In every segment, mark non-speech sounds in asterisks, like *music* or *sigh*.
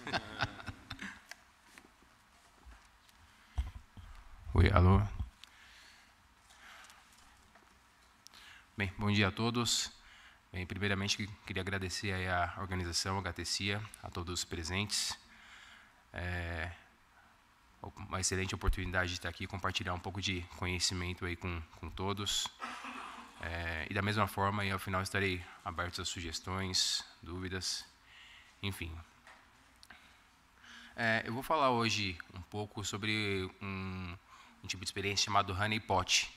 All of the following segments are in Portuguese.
*laughs* Oi, alô? Bem, bom dia a todos. Bem, primeiramente, queria agradecer aí a organização, a HTCIA, a todos os presentes. É uma excelente oportunidade de estar aqui compartilhar um pouco de conhecimento aí com, com todos. É, e da mesma forma, aí, ao final, estarei aberto a sugestões, dúvidas, enfim, é, eu vou falar hoje um pouco sobre um, um tipo de experiência chamado honey pot.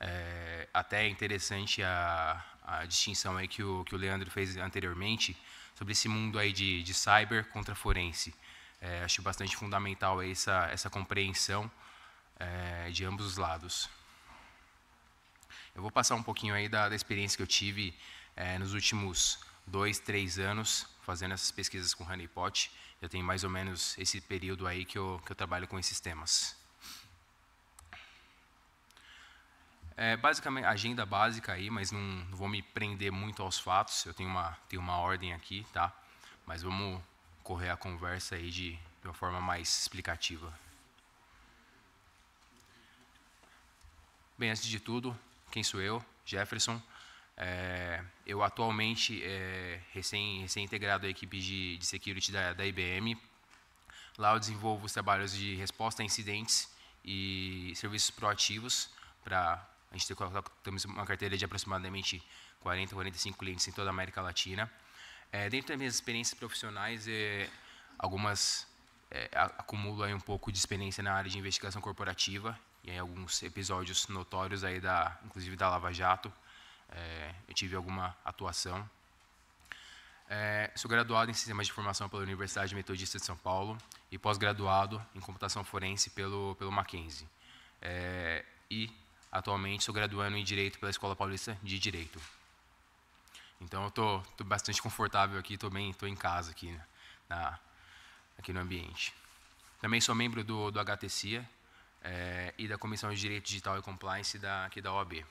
É, até é interessante a, a distinção aí que o, que o Leandro fez anteriormente sobre esse mundo aí de, de cyber contra forense. É, acho bastante fundamental essa, essa compreensão é, de ambos os lados. Eu vou passar um pouquinho aí da, da experiência que eu tive é, nos últimos dois, três anos fazendo essas pesquisas com honeypot. Eu tenho mais ou menos esse período aí que eu, que eu trabalho com esses temas. É, basicamente, agenda básica aí, mas não, não, vou me prender muito aos fatos. Eu tenho uma, tenho uma ordem aqui, tá? Mas vamos correr a conversa aí de, de uma forma mais explicativa. Bem, antes de tudo, quem sou eu? Jefferson, é, eu atualmente, é, recém, recém integrado à equipe de, de security da, da IBM, lá eu desenvolvo os trabalhos de resposta a incidentes e serviços proativos para a gente tem, temos uma carteira de aproximadamente 40, 45 clientes em toda a América Latina. É, dentro das minhas experiências profissionais, é, algumas é, acumulo aí um pouco de experiência na área de investigação corporativa e em alguns episódios notórios aí da, inclusive da Lava Jato é, eu tive alguma atuação. É, sou graduado em Sistemas de Informação pela Universidade Metodista de São Paulo e pós-graduado em Computação Forense pelo, pelo Mackenzie. É, e, atualmente, sou graduando em Direito pela Escola Paulista de Direito. Então, eu estou bastante confortável aqui, estou bem, em casa aqui, né, na, aqui no ambiente. Também sou membro do, do é, e da Comissão de Direito Digital e Compliance da, aqui da OAB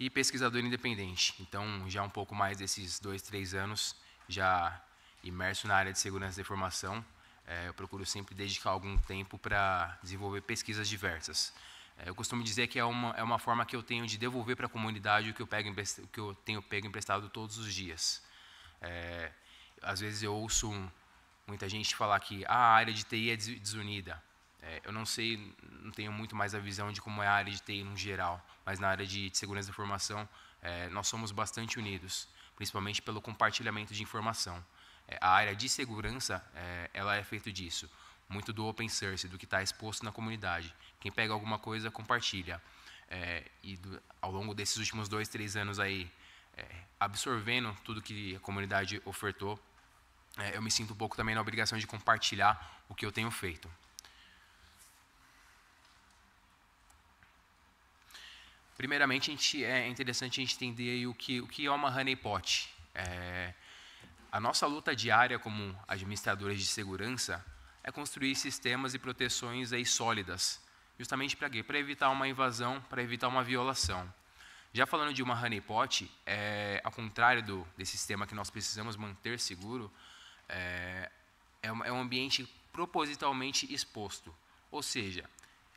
e pesquisador independente. Então, já um pouco mais desses dois, três anos, já imerso na área de segurança da informação, é, eu procuro sempre dedicar algum tempo para desenvolver pesquisas diversas. É, eu costumo dizer que é uma, é uma forma que eu tenho de devolver para a comunidade o que eu, pego, o que eu tenho pego emprestado todos os dias. É, às vezes eu ouço um, muita gente falar que ah, a área de TI é desunida. É, eu não sei, não tenho muito mais a visão de como é a área de TI no geral, mas na área de, de segurança da informação, é, nós somos bastante unidos, principalmente pelo compartilhamento de informação. É, a área de segurança, é, ela é feito disso, muito do open source, do que está exposto na comunidade. Quem pega alguma coisa, compartilha. É, e do, ao longo desses últimos dois, três anos aí, é, absorvendo tudo que a comunidade ofertou, eu me sinto um pouco também na obrigação de compartilhar o que eu tenho feito. Primeiramente, a gente, é interessante a gente entender o que, o que é uma honeypot. É, a nossa luta diária como administradores de segurança é construir sistemas e proteções aí sólidas, justamente para quê? Para evitar uma invasão, para evitar uma violação. Já falando de uma honeypot, é, ao contrário do, desse sistema que nós precisamos manter seguro, é, é, é um ambiente propositalmente exposto. Ou seja,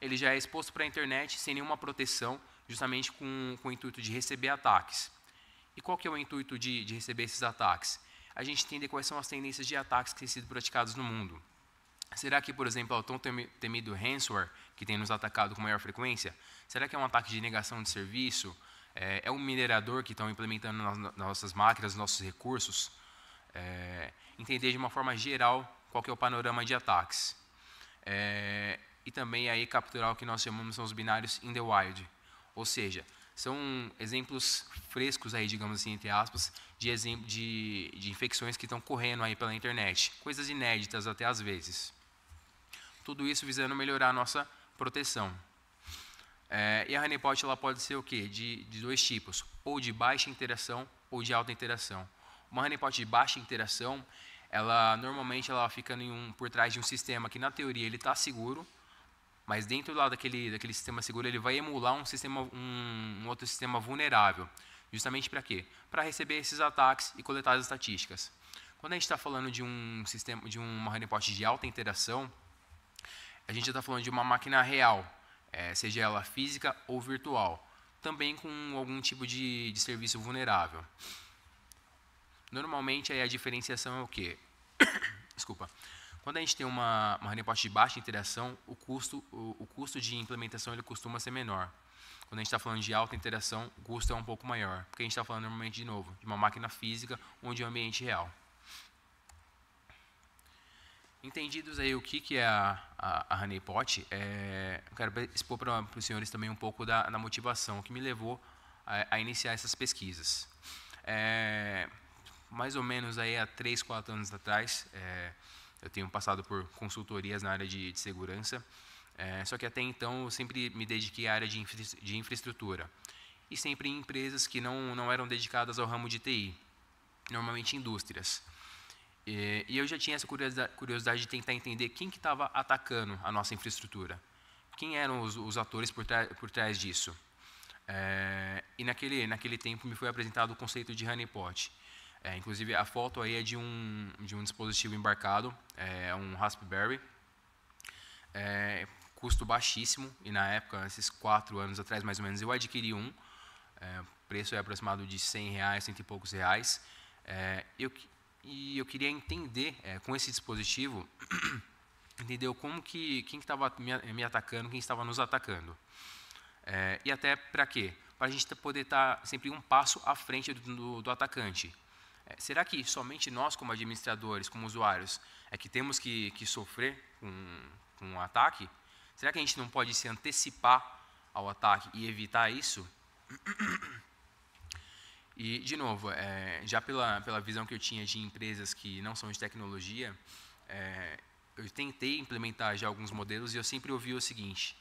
ele já é exposto para a internet sem nenhuma proteção, justamente com, com o intuito de receber ataques. E qual que é o intuito de, de receber esses ataques? A gente entender quais são as tendências de ataques que têm sido praticados no mundo. Será que, por exemplo, o tão temido ransomware, que tem nos atacado com maior frequência, será que é um ataque de negação de serviço? É, é um minerador que estão implementando nas, nas, nossas máquinas, nos nossos recursos? É, entender de uma forma geral qual é o panorama de ataques. É, e também aí capturar o que nós chamamos são os binários in the wild, ou seja, são exemplos frescos aí, digamos assim, entre aspas, de, de, de infecções que estão correndo aí pela internet. Coisas inéditas até às vezes. Tudo isso visando melhorar a nossa proteção. É, e a honeypot ela pode ser o quê? De, de dois tipos, ou de baixa interação ou de alta interação. Uma honeypot de baixa interação, ela normalmente ela fica um, por trás de um sistema que na teoria ele está seguro, mas dentro lá daquele, daquele sistema seguro, ele vai emular um, sistema, um, um outro sistema vulnerável. Justamente para quê? Para receber esses ataques e coletar as estatísticas. Quando a gente está falando de um sistema, de uma honeypot de alta interação, a gente está falando de uma máquina real, é, seja ela física ou virtual, também com algum tipo de, de serviço vulnerável. Normalmente aí a diferenciação é o quê? *coughs* Desculpa. Quando a gente tem uma, uma honeypot de baixa interação, o custo, o, o custo de implementação ele costuma ser menor. Quando a gente está falando de alta interação, o custo é um pouco maior, porque a gente está falando normalmente, de novo, de uma máquina física onde é um ambiente real. Entendidos aí o que, que é a, a, a honeypot, é, eu quero expor para os senhores também um pouco da, da motivação que me levou a, a iniciar essas pesquisas. É, mais ou menos aí há 3, 4 anos atrás, é, eu tenho passado por consultorias na área de, de segurança, é, só que até então eu sempre me dediquei à área de, infra, de infraestrutura e sempre em empresas que não, não eram dedicadas ao ramo de TI, normalmente indústrias. E, e eu já tinha essa curiosidade, curiosidade de tentar entender quem que estava atacando a nossa infraestrutura, quem eram os, os atores por, por trás disso. É, e naquele, naquele tempo me foi apresentado o conceito de honeypot, é, inclusive, a foto aí é de um, de um dispositivo embarcado, é, é um Raspberry. É, custo baixíssimo, e na época, esses quatro anos atrás, mais ou menos, eu adquiri um. É, preço é aproximado de 100 reais, cento e poucos reais. É, eu, e eu queria entender, é, com esse dispositivo, *clears throat* entendeu como que quem estava que me, me, atacando, quem estava nos atacando. É, e até para quê? Para a gente poder estar tá sempre um passo à frente do, do, do atacante. É, será que somente nós, como administradores, como usuários, é que temos que, que sofrer com, com um ataque? Será que a gente não pode se antecipar ao ataque e evitar isso? *clears throat* E, de novo, é, já pela, pela visão que eu tinha de empresas que não são de tecnologia, é, eu tentei implementar já alguns modelos e eu sempre ouvi o seguinte: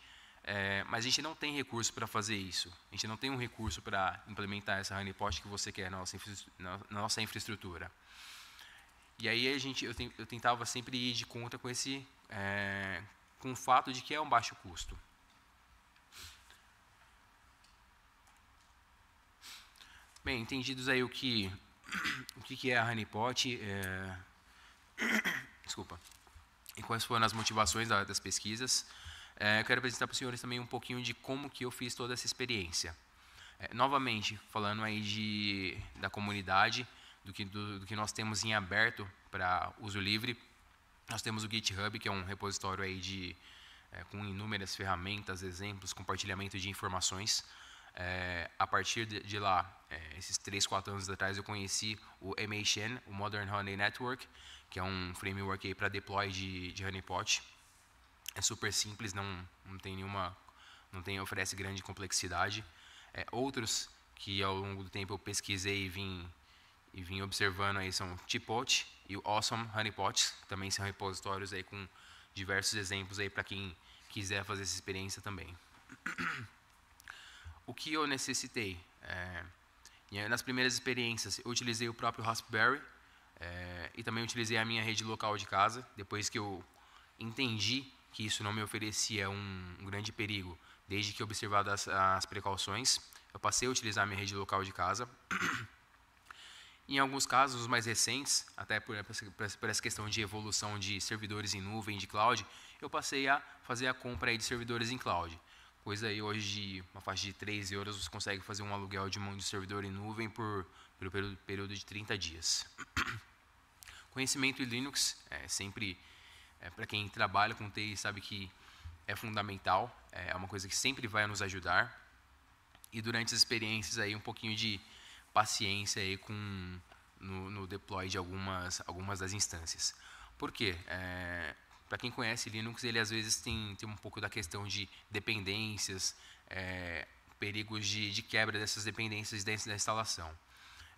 é, mas a gente não tem recurso para fazer isso. A gente não tem um recurso para implementar essa honeypot que você quer na nossa, na nossa infraestrutura. E aí a gente, eu, eu tentava sempre ir de conta com esse, é, com o fato de que é um baixo custo. Bem, entendidos aí o que, *coughs* o que é a honeypot, é, *coughs* desculpa, e quais foram as motivações da, das pesquisas. É, eu quero apresentar para os senhores também um pouquinho de como que eu fiz toda essa experiência. É, novamente, falando aí de, da comunidade, do que, do, do que nós temos em aberto para uso livre, nós temos o GitHub, que é um repositório aí de, é, com inúmeras ferramentas, exemplos, compartilhamento de informações. É, a partir de, de lá, é, esses 3, 4 anos atrás, eu conheci o MHN, o Modern Honey Network, que é um framework para deploy de, de honeypot. É super simples, não, não tem nenhuma, não tem oferece grande complexidade. É, outros que ao longo do tempo eu pesquisei e vim e vim observando aí são Chipotle e o Awesome Honeypots, também são repositórios aí com diversos exemplos aí para quem quiser fazer essa experiência também. *clears throat* O que eu necessitei? É, nas primeiras experiências, eu utilizei o próprio Raspberry é, e também utilizei a minha rede local de casa. Depois que eu entendi que isso não me oferecia um, um grande perigo, desde que observadas as precauções, eu passei a utilizar minha rede local de casa. *clears throat* em alguns casos, os mais recentes, até por, por essa questão de evolução de servidores em nuvem, de cloud, eu passei a fazer a compra de servidores em cloud. Coisa aí hoje de uma faixa de 3 euros, você consegue fazer um aluguel de um servidor em nuvem por, pelo período, período de 30 dias. *clears throat* Conhecimento em Linux é sempre é, Para quem trabalha com TI sabe que é fundamental, é, é uma coisa que sempre vai nos ajudar. E durante as experiências aí um pouquinho de paciência aí com no, no deploy de algumas algumas das instâncias. Por quê? É, Para quem conhece Linux, ele às vezes tem tem um pouco da questão de dependências, é, perigos de, de quebra dessas dependências dentro da instalação.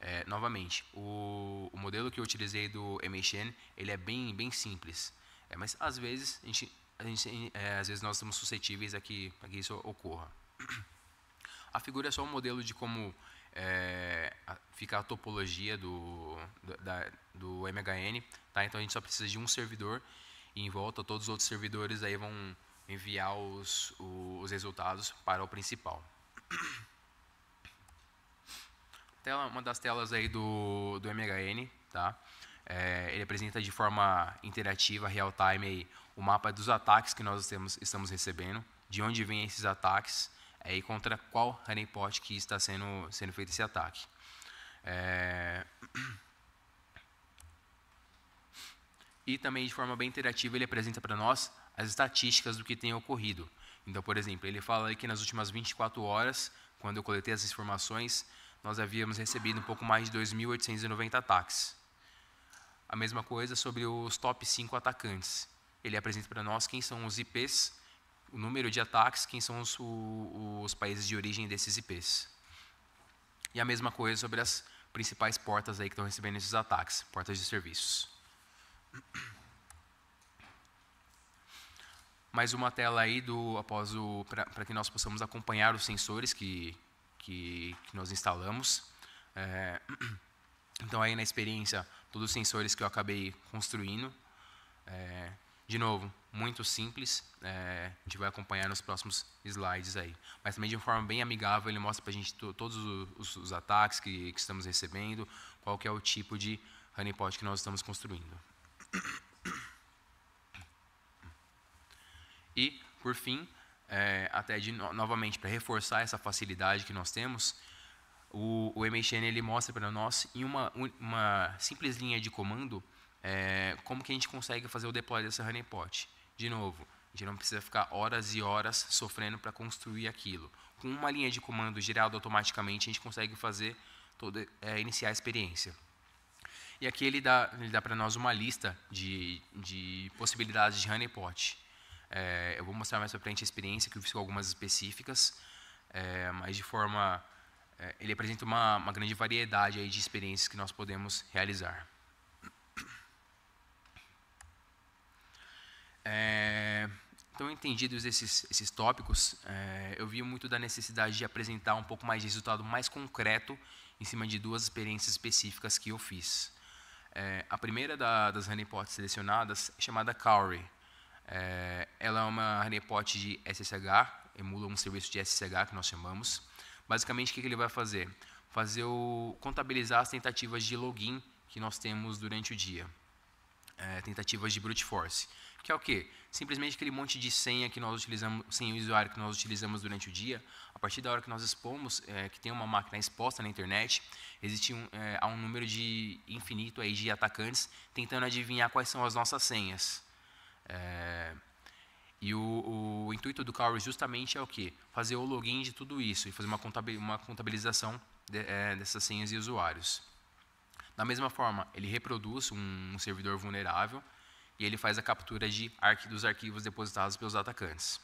É, novamente, o, o, modelo que eu utilizei do MXN, ele é bem, bem simples. É, mas às vezes, a gente, a gente é, às vezes nós estamos suscetíveis a que, a que isso ocorra. A figura é só um modelo de como é, fica a topologia do, da, do MHN. Tá? Então a gente só precisa de um servidor e em volta todos os outros servidores aí vão enviar os, os resultados para o principal. Tela, uma das telas aí do, do MHN, tá? É, ele apresenta de forma interativa, real-time, o mapa dos ataques que nós temos, estamos recebendo, de onde vêm esses ataques é, e contra qual honeypot que está sendo, sendo feito esse ataque. É... *clears throat* E também, de forma bem interativa, ele apresenta para nós as estatísticas do que tem ocorrido. Então, por exemplo, ele fala que nas últimas 24 horas, quando eu coletei as informações, nós havíamos recebido um pouco mais de 2.890 ataques. A mesma coisa sobre os top 5 atacantes. Ele apresenta para nós quem são os IPs, o número de ataques, quem são os, os países de origem desses IPs. E a mesma coisa sobre as principais portas aí que estão recebendo esses ataques, portas de serviços. *clears throat* Mais uma tela aí do após o para que nós possamos acompanhar os sensores que que, que nós instalamos. É, *clears throat* então aí na experiência todos os sensores que eu acabei construindo. É, de novo, muito simples, é, a gente vai acompanhar nos próximos slides aí. Mas também de uma forma bem amigável, ele mostra para a gente todos os, os ataques que, que, estamos recebendo, qual é o tipo de honeypot que nós estamos construindo. E, por fim, é, até de, novamente, para reforçar essa facilidade que nós temos, o, o ele mostra para nós, em uma, uma simples linha de comando, é, como que a gente consegue fazer o deploy dessa honeypot. De novo, a gente não precisa ficar horas e horas sofrendo para construir aquilo. Com uma linha de comando gerada automaticamente, a gente consegue fazer toda, é, iniciar a experiência. E aqui ele dá, ele dá para nós uma lista de, de possibilidades de honeypot. É, eu vou mostrar mais para frente a experiência, que eu fiz algumas específicas, é, mas de forma é, ele apresenta uma, uma grande variedade aí de experiências que nós podemos realizar. É, então, entendidos esses, esses tópicos, é, eu vi muito da necessidade de apresentar um pouco mais de resultado mais concreto em cima de duas experiências específicas que eu fiz. É, a primeira da, das honeypots selecionadas é chamada Cowrie. É, ela é uma honeypot de SSH, emula um serviço de SSH que nós chamamos. Basicamente, o que ele vai fazer? Fazer o contabilizar as tentativas de login que nós temos durante o dia. É, tentativas de brute force, que é o quê? Simplesmente aquele monte de senha que nós utilizamos, senha usuário que nós utilizamos durante o dia, a partir da hora que nós expomos, é, que tem uma máquina exposta na internet, existe um, é, há um número de infinito aí de atacantes tentando adivinhar quais são as nossas senhas. É, e o, o intuito do Cowry justamente é o quê? Fazer o login de tudo isso e fazer uma, contabilização de, é, dessas senhas e usuários. Da mesma forma, ele reproduz um, um servidor vulnerável e ele faz a captura de arqu dos arquivos depositados pelos atacantes.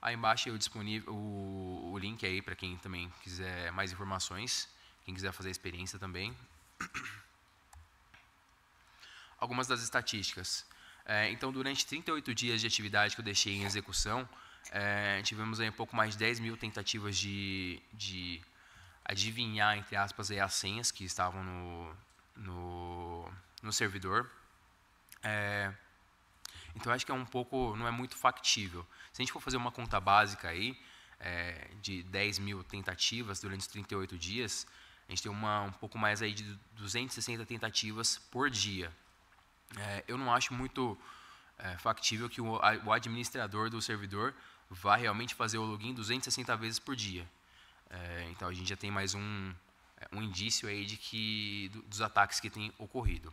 Aí embaixo eu disponível o, o link aí para quem também quiser mais informações, quem quiser fazer a experiência também. *coughs* Algumas das estatísticas. É, então, durante 38 dias de atividade que eu deixei em execução, é, tivemos aí um pouco mais de 10 mil tentativas de, de adivinhar, entre aspas, aí, as senhas que estavam no, no, no servidor. É, então, acho que é um pouco, não é muito factível. Se a gente for fazer uma conta básica aí, é, de 10 mil tentativas durante os 38 dias, a gente tem uma, um pouco mais aí de 260 tentativas por dia é, eu não acho muito é, factível que o, a, o, administrador do servidor vá realmente fazer o login 260 vezes por dia. É, então a gente já tem mais um, é, um indício aí de que do, dos ataques que têm ocorrido.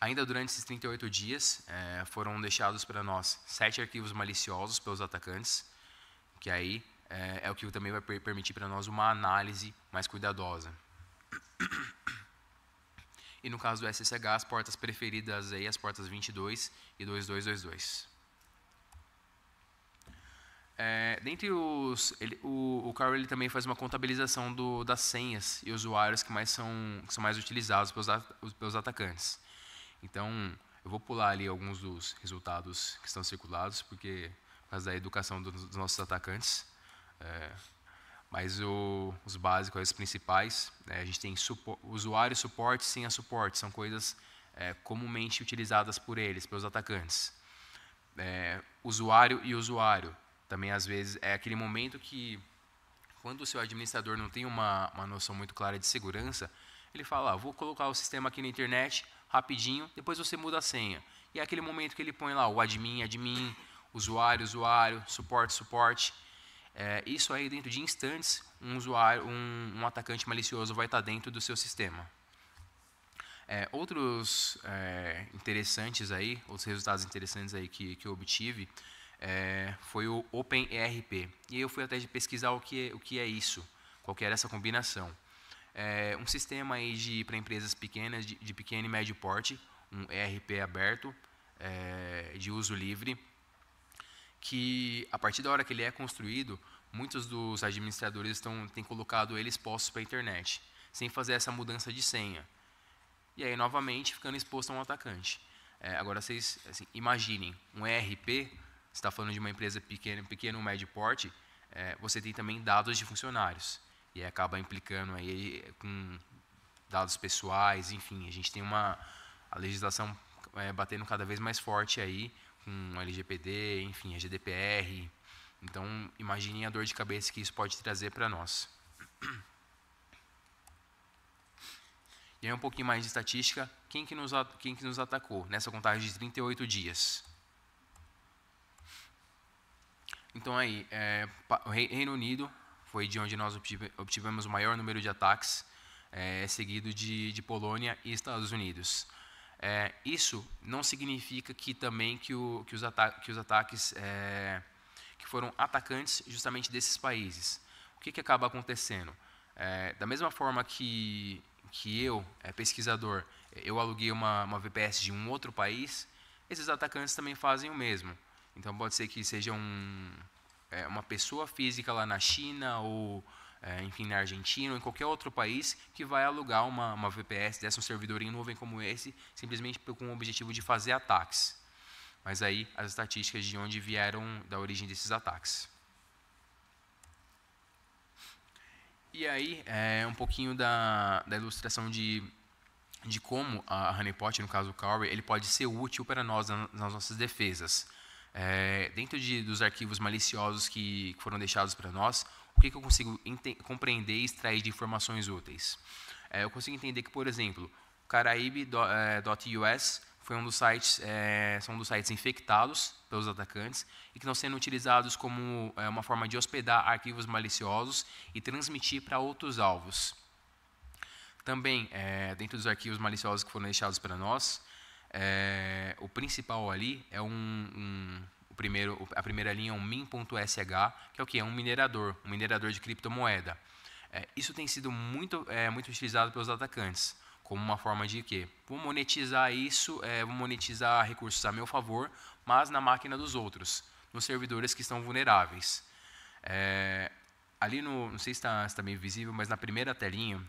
Ainda durante esses 38 dias, é, foram deixados para nós sete arquivos maliciosos pelos atacantes, que aí é, é, o que também vai permitir para nós uma análise mais cuidadosa. E no caso do SSH, as portas preferidas aí, as portas 22 e 2222. É, dentre os, ele, o, o Carl ele também faz uma contabilização do, das senhas e usuários que mais são, que são mais utilizados pelos, pelos atacantes. Então, eu vou pular ali alguns dos resultados que estão circulados, porque por causa da educação dos, dos nossos atacantes. É, mas o, os básicos, os principais, né, a gente tem supo, usuário, suporte, sem a é suporte, são coisas é, comumente utilizadas por eles, pelos atacantes. É, usuário e usuário, também às vezes é aquele momento que, quando o seu administrador não tem uma, uma noção muito clara de segurança, ele fala, ah, vou colocar o sistema aqui na internet, rapidinho, depois você muda a senha. E é aquele momento que ele põe lá o admin, admin, usuário, usuário, suporte, suporte. É, isso aí, dentro de instantes, um, usuário, um, um atacante malicioso vai estar tá dentro do seu sistema. É, outros é, interessantes aí, outros resultados interessantes aí que, que eu obtive é, foi o OpenERP. E eu fui até de pesquisar o que, o que é isso, qual que era essa combinação. É, um sistema aí de para empresas pequenas, de, de, pequeno e médio porte, um ERP aberto, é, de uso livre, que a partir da hora que ele é construído, muitos dos administradores estão, têm colocado ele expostos para a internet, sem fazer essa mudança de senha. E aí, novamente, ficando exposto a um atacante. É, agora, vocês assim, imaginem, um ERP, você está falando de uma empresa pequena, pequeno, médio porte, é, você tem também dados de funcionários. E acaba implicando aí com dados pessoais, enfim, a gente tem uma a legislação é, batendo cada vez mais forte aí com LGPD, enfim, a é GDPR. Então, imaginem a dor de cabeça que isso pode trazer para nós. E aí um pouquinho mais de estatística, quem que nos, quem que nos atacou nessa contagem de 38 dias? Então aí, é, o Reino Unido foi de onde nós obtivemos o maior número de ataques, é, seguido de, de Polônia e Estados Unidos. É, isso não significa que também que, o, que, os, ata que os, ataques é, que foram atacantes justamente desses países. O que, que acaba acontecendo? É, da mesma forma que, que eu, é, pesquisador, eu aluguei uma, uma VPS de um outro país, esses atacantes também fazem o mesmo. Então pode ser que seja um, é, uma pessoa física lá na China ou é, enfim, na Argentina ou em qualquer outro país que vai alugar uma, uma VPS desse um servidor em nuvem como esse, simplesmente com o objetivo de fazer ataques. Mas aí as estatísticas de onde vieram, da origem desses ataques. E aí, é, um pouquinho da, da ilustração de, de como a honeypot, no caso o Cowrie, ele pode ser útil para nós nas nossas defesas. É, dentro de, dos arquivos maliciosos que foram deixados para nós, o que, que eu consigo compreender e extrair de informações úteis? É, eu consigo entender que, por exemplo, Caraíbe.us eh, foi um dos sites, é, são um dos sites infectados pelos atacantes e que estão sendo utilizados como é, uma forma de hospedar arquivos maliciosos e transmitir para outros alvos. Também, é, dentro dos arquivos maliciosos que foram deixados para nós, o principal ali é um, um primeiro, a primeira linha é um min.sh, que é o que? É um minerador, um minerador de criptomoeda. É, isso tem sido muito, é, muito utilizado pelos atacantes, como uma forma de que vou monetizar isso, é, vou monetizar recursos a meu favor, mas na máquina dos outros, nos servidores que estão vulneráveis. É, ali no, não sei se está tá bem tá visível, mas na primeira telinha,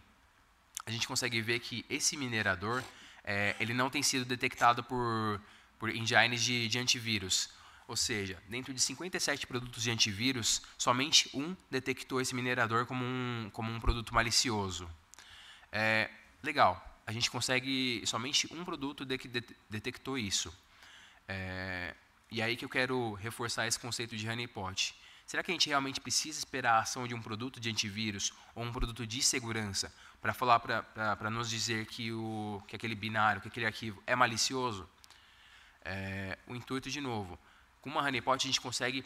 a gente consegue ver que esse minerador, é, ele não tem sido detectado por, por engines de, de antivírus, ou seja, dentro de 57 produtos de antivírus, somente um detectou esse minerador como um, como um produto malicioso. É, legal, a gente consegue, somente um produto de, de, detectou isso. É, e aí que eu quero reforçar esse conceito de honeypot. Será que a gente realmente precisa esperar a ação de um produto de antivírus ou um produto de segurança para falar para nos dizer que, o, que aquele binário, que aquele arquivo é malicioso? É, o intuito, de novo, com uma honeypot, a gente consegue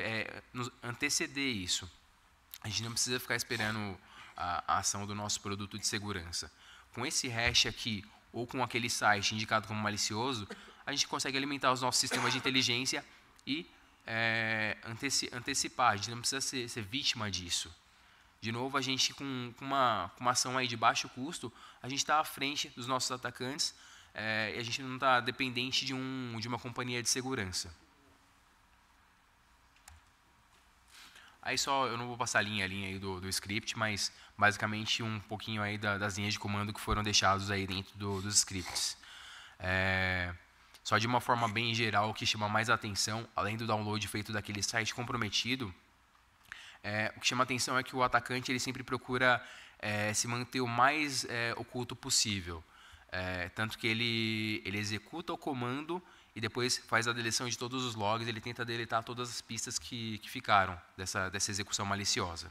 é, anteceder isso. A gente não precisa ficar esperando a, a ação do nosso produto de segurança. Com esse hash aqui, ou com aquele site indicado como malicioso, a gente consegue alimentar os nossos sistemas de inteligência e é, anteci antecipar. A gente não precisa ser, ser, vítima disso. De novo, a gente, com, com, uma, com uma ação aí de baixo custo, a gente está à frente dos nossos atacantes é, e a gente não está dependente de, um, de uma companhia de segurança. Aí só, eu não vou passar a linha, a linha aí do, do script, mas basicamente um pouquinho aí da, das linhas de comando que foram deixados aí dentro do, dos scripts. É, só de uma forma bem geral, o que chama mais atenção, além do download feito daquele site comprometido, é, o que chama atenção é que o atacante ele sempre procura é, se manter o mais é, oculto possível. É, tanto que ele, ele executa o comando e depois faz a deleção de todos os logs, ele tenta deletar todas as pistas que, que ficaram dessa, dessa execução maliciosa.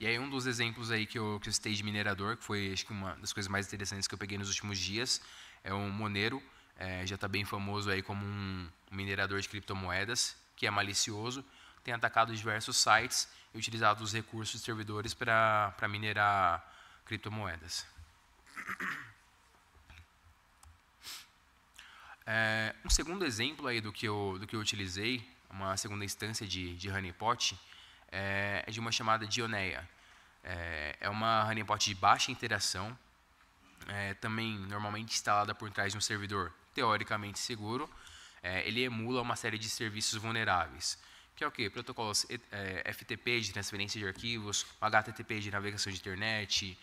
E aí um dos exemplos aí que eu, que eu citei de minerador, que foi acho que uma das coisas mais interessantes que eu peguei nos últimos dias, é um Monero, é, já está bem famoso aí como um minerador de criptomoedas, que é malicioso, tem atacado diversos sites e utilizado os recursos de servidores para minerar criptomoedas. É, um segundo exemplo aí do que eu, do que eu utilizei, uma segunda instância de, de honeypot, é, é, de uma chamada Dioneia. É, é uma honeypot de baixa interação, é, também normalmente instalada por trás de um servidor teoricamente seguro. É, ele emula uma série de serviços vulneráveis, que é o quê? Protocolos é, FTP de transferência de arquivos, HTTP de navegação de internet,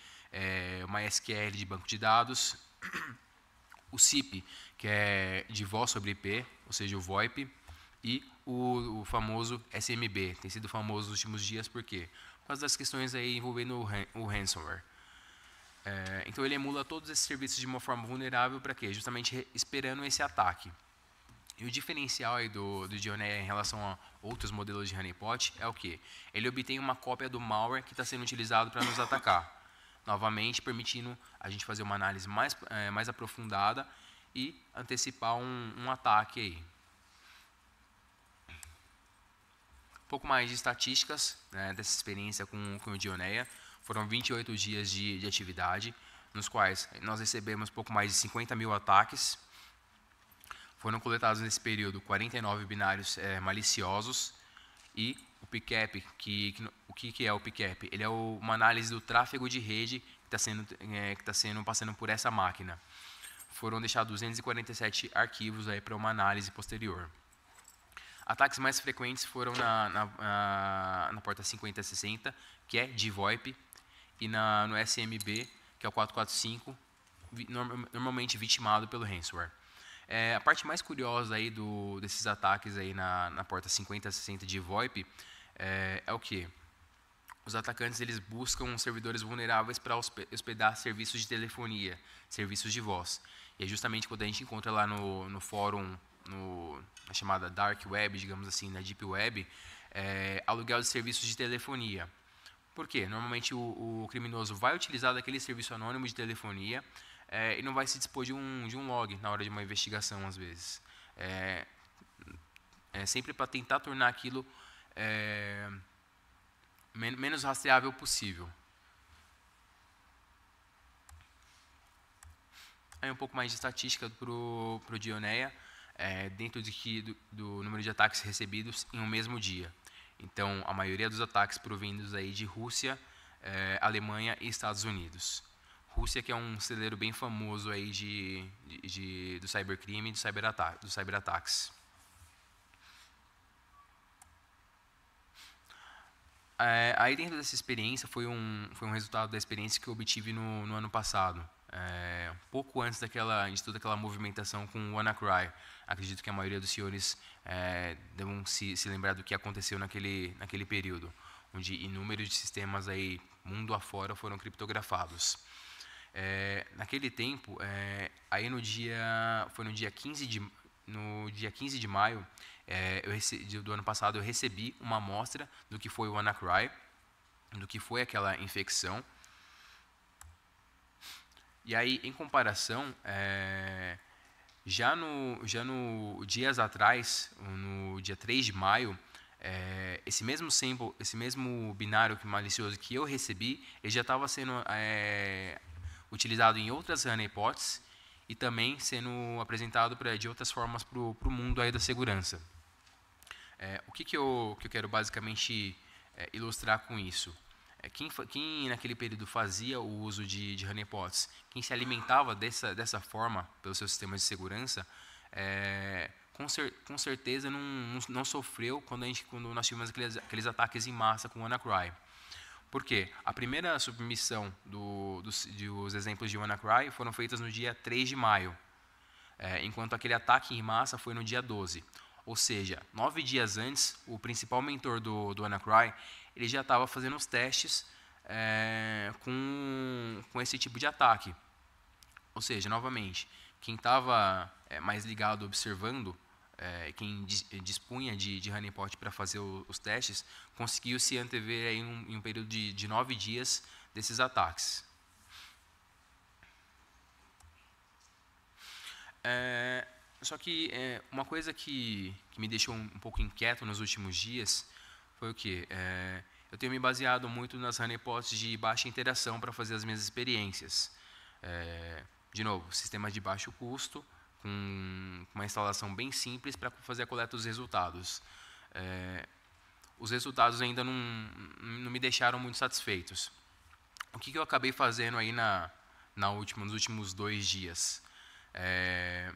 uma SQL de banco de dados, *coughs* o SIP que é de voz sobre IP, ou seja, o VoIP, e o, o famoso SMB, tem sido famoso nos últimos dias, por quê? Por causa das questões aí envolvendo o, o ransomware. É, então ele emula todos esses serviços de uma forma vulnerável para quê? Justamente esperando esse ataque. E o diferencial aí do, do Dioné em relação a outros modelos de honeypot é o quê? Ele obtém uma cópia do malware que está sendo utilizado para nos atacar. Novamente, permitindo a gente fazer uma análise mais, é, mais aprofundada e antecipar um, um ataque aí. Um pouco mais de estatísticas né, dessa experiência com, com o Dioneia. Foram 28 dias de, de atividade, nos quais nós recebemos pouco mais de 50 mil ataques. Foram coletados nesse período 49 binários é, maliciosos e o PCAP, que, que, o que, que é o PCAP? Ele é o, uma análise do tráfego de rede que está sendo, é, que tá sendo passando por essa máquina foram deixados 247 arquivos para uma análise posterior. Ataques mais frequentes foram na, na, na, porta 5060, que é de VoIP, e na, no SMB, que é o 445, normalmente vitimado pelo ransomware. É, a parte mais curiosa aí do, desses ataques aí na, na porta 5060 de VoIP é, é o que? os atacantes eles buscam servidores vulneráveis para hospedar serviços de telefonia, serviços de voz. E é justamente quando a gente encontra lá no, no fórum, no, na chamada Dark Web, digamos assim, na Deep Web, é, aluguel de serviços de telefonia. Por quê? Normalmente o, o criminoso vai utilizar daquele serviço anônimo de telefonia é, e não vai se dispor de um, de um log na hora de uma investigação, às vezes. É, é sempre para tentar tornar aquilo eh, menos rastreável possível. Aí um pouco mais de estatística para o Dioneia, é, dentro de que, do, do número de ataques recebidos em um mesmo dia. Então, a maioria dos ataques provindos aí de Rússia, é, Alemanha e Estados Unidos. Rússia, que é um celeiro bem famoso aí de, de, de do cybercrime e do dos cyberataques. É, aí dentro dessa experiência foi um, foi um resultado da experiência que eu obtive no, no ano passado, é, pouco antes daquela, de toda aquela movimentação com o WannaCry. Acredito que a maioria dos senhores é, devam se, se lembrar do que aconteceu naquele, naquele período, onde inúmeros de sistemas aí mundo afora foram criptografados. É, naquele tempo, é, aí no dia, foi no dia 15 de, no dia 15 de maio, é, eu recebi, do ano passado eu recebi uma amostra do que foi o Anacry, do que foi aquela infecção. E aí, em comparação, é, já, no, já no dias atrás, no dia 3 de maio, é, esse mesmo sample, esse mesmo binário malicioso que eu recebi, ele já estava sendo é, utilizado em outras honeypots e também sendo apresentado pra, de outras formas para o mundo aí da segurança. É, o que, que, eu, que eu quero basicamente é, ilustrar com isso? É, quem, quem naquele período fazia o uso de, de honeypots, quem se alimentava dessa, dessa forma pelo seu sistema de segurança, é, com, cer com, certeza não, não, não, sofreu quando, a gente, quando nós tivemos aqueles, aqueles ataques em massa com o WannaCry. Por quê? A primeira submissão do, dos, dos exemplos de WannaCry foram feitas no dia 3 de maio, é, enquanto aquele ataque em massa foi no dia 12. Ou seja, nove dias antes, o principal mentor do, do Anacry, ele já estava fazendo os testes é, com, com esse tipo de ataque. Ou seja, novamente, quem estava é, eh, mais ligado observando, é, quem dis, dispunha de, de honeypot para fazer o, os testes, conseguiu se antever em um, em um período de, de nove dias desses ataques. É, só que é, uma coisa que, que me deixou um, pouco inquieto nos últimos dias foi o que é, eu tenho me baseado muito nas honeypots de baixa interação para fazer as minhas experiências. É, de novo, sistemas de baixo custo, com uma instalação bem simples para fazer a coleta dos resultados. É, os resultados ainda não, não me deixaram muito satisfeitos. O que, que eu acabei fazendo aí na, na última, nos últimos dois dias? É,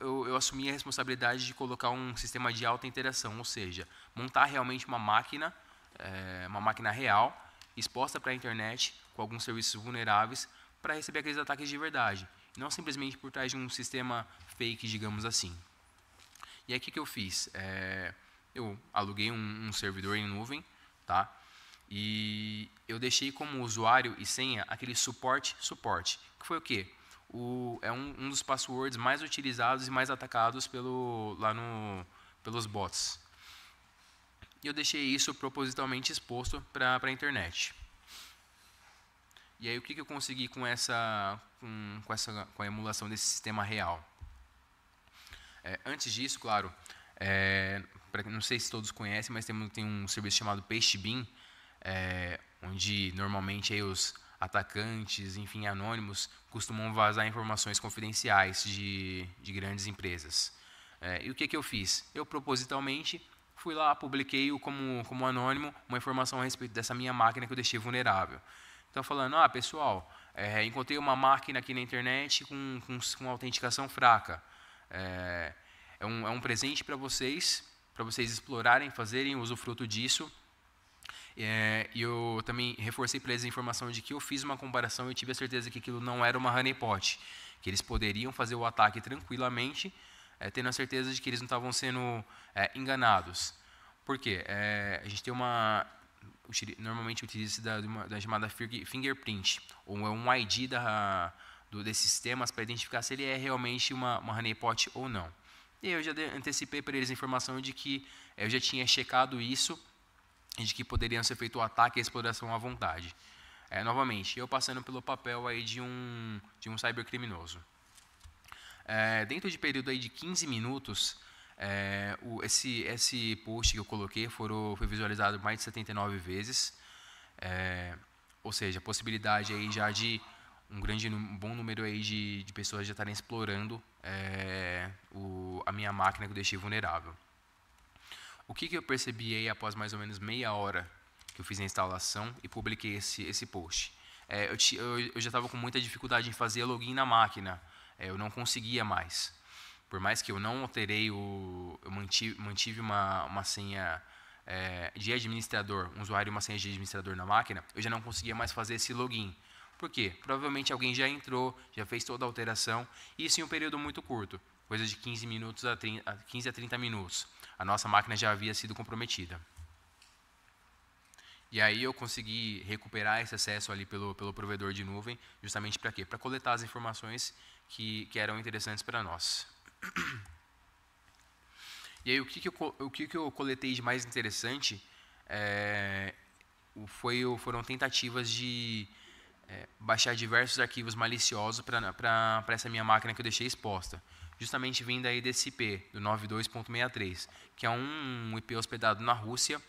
eu, eu, assumi a responsabilidade de colocar um sistema de alta interação, ou seja, montar realmente uma máquina, é, uma máquina real, exposta para a internet, com alguns serviços vulneráveis, para receber aqueles ataques de verdade. Não simplesmente por trás de um sistema fake, digamos assim. E aí, o que, que eu fiz? É, eu aluguei um, um servidor em nuvem, tá? E eu deixei como usuário e senha aquele suporte, suporte. Que foi o quê? o, é um, um, dos passwords mais utilizados e mais atacados pelo, lá no, pelos bots. E eu deixei isso propositalmente exposto para a internet. E aí o que, que eu consegui com essa, com, com, essa, com a emulação desse sistema real? É, antes disso, claro, é, pra, não sei se todos conhecem, mas tem, tem um serviço chamado PasteBin, é, onde normalmente aí os atacantes, enfim, anônimos, costumam vazar informações confidenciais de, de grandes empresas. É, e o que, que eu fiz? Eu propositalmente fui lá, publiquei como, como anônimo uma informação a respeito dessa minha máquina que eu deixei vulnerável. Então, falando, ah, pessoal, é, encontrei uma máquina aqui na internet com, com, com autenticação fraca. É, é, um, é um presente para vocês, para vocês explorarem, fazerem usufruto disso. É, e eu também reforcei para eles a informação de que eu fiz uma comparação e tive a certeza que aquilo não era uma honey pot, que eles poderiam fazer o ataque tranquilamente, é, tendo a certeza de que eles não estavam sendo é, enganados. Por quê? É, a gente tem uma. Normalmente utiliza-se da, da, chamada fingerprint, ou é um ID da, do, desses sistemas para identificar se ele é realmente uma, uma honeypot ou não. E eu já antecipei para eles a informação de que é, eu já tinha checado isso de que poderiam ser feito o ataque e a exploração à vontade. É, novamente, eu passando pelo papel aí de um, de um cybercriminoso. É, dentro de período aí de 15 minutos, é, o, esse, esse post que eu coloquei foram, foi visualizado mais de 79 vezes, é, ou seja, a possibilidade aí já de um grande um bom número aí de, de pessoas já estarem explorando é, o, a minha máquina que eu deixei vulnerável. O que, que eu percebi aí após mais ou menos meia hora que eu fiz a instalação e publiquei esse, esse post? É, eu, eu, eu, já estava com muita dificuldade em fazer login na máquina. É, eu não conseguia mais. Por mais que eu não alterei, o, eu mantive, mantive uma, uma senha é, de administrador, um usuário e uma senha de administrador na máquina, eu já não conseguia mais fazer esse login. Por quê? Provavelmente alguém já entrou, já fez toda a alteração, e isso em um período muito curto coisa de 15, minutos a 30, 15 a 30 minutos. A nossa máquina já havia sido comprometida. E aí eu consegui recuperar esse acesso ali pelo, pelo provedor de nuvem, justamente para quê? Para coletar as informações que, que eram interessantes para nós. E aí o que, que, eu, o que, que eu coletei de mais interessante é, foi, foram tentativas de é, baixar diversos arquivos maliciosos para essa minha máquina que eu deixei exposta justamente vindo aí desse IP, do 92.63, que é um IP hospedado na Rússia.